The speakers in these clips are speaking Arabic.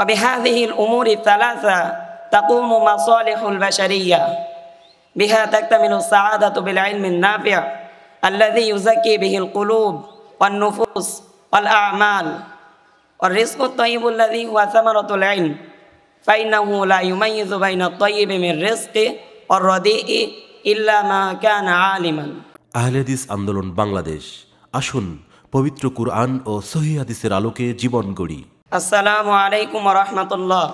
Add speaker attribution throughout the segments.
Speaker 1: وبهذه الأمور الثلاثة تقوم مصالح البشرية بها تكتمل السعادة بالعلم النافع الذي يزكي به القلوب والنفوس والأعمال والرزق الطيب الذي هو ثمرة العلم فإنه لا يميز بين الطيب من رزق والرديء إلا ما كان عالما আহলে হাদিস আন্দোলন বাংলাদেশ আসুন পবিত্র কুরআন ও সহি হাদিসের আলোকে জীবন গড়ি السلام عليكم ورحمة الله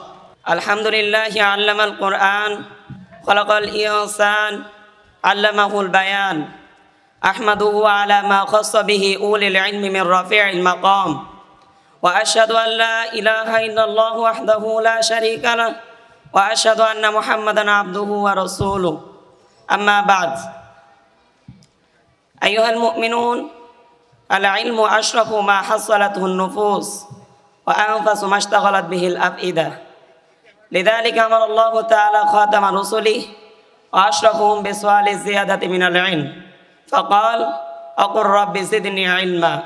Speaker 1: الحمد لله علم القرآن خلق الإنسان علمه البيان أحمده على ما خص به أولي العلم من رفيع المقام وأشهد أن لا إله إلا الله وحده لا شريك له وأشهد أن محمدا عبده ورسوله أما بعد أيها المؤمنون العلم أشرف ما حصلته النفوس وأنفس ما اشتغلت به الأفئدة لذلك أمر الله تعالى خاتم رسله وأشرفهم بسؤال الزيادة من العلم فقال أقل رب زدني علما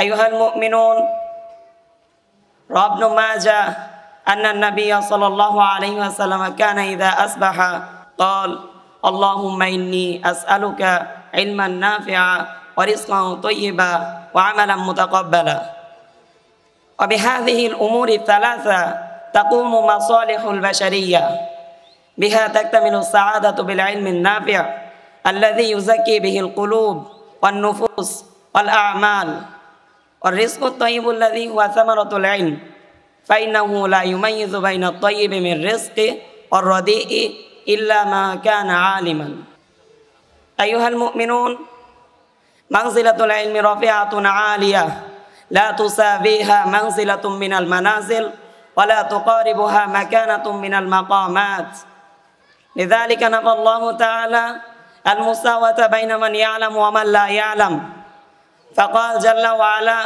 Speaker 1: أيها المؤمنون روى ابن ماجه أن النبي صلى الله عليه وسلم كان إذا أصبح قال اللهم إني أسألك علما نافعا ورزقا طيبا وعملا متقبلا وبهذه الأمور الثلاثة تقوم مصالح البشرية بها تكتمل السعادة بالعلم النافع الذي يزكي به القلوب والنفوس والأعمال والرزق الطيب الذي هو ثمرة العلم فإنه لا يميز بين الطيب من رزق والرديء إلا ما كان عالما أيها المؤمنون منزلة العلم رفيعة عالية لا تساويها منزلة من المنازل ولا تقاربها مكانة من المقامات لذلك نفى الله تعالى المساواة بين من يعلم ومن لا يعلم فقال جل وعلا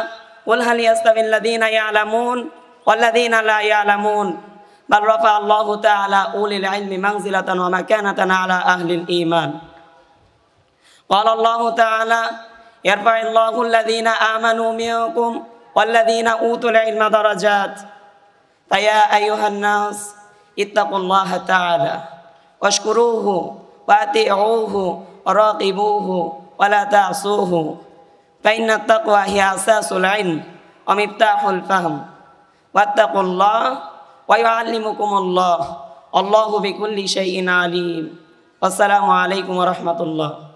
Speaker 1: قل هل يستوي الذين يعلمون والذين لا يعلمون بل رفع الله تعالى أولي العلم منزلة ومكانة على أهل الإيمان قال الله تعالى يرفع الله الذين آمنوا منكم والذين أوتوا العلم درجات فيا أيها الناس اتقوا الله تعالى واشكروه وأطيعوه وراقبوه ولا تعصوه فإن التقوى هي أساس العلم ومفتاح الفهم واتقوا الله ويعلمكم الله الله بكل شيء عليم والسلام عليكم ورحمة الله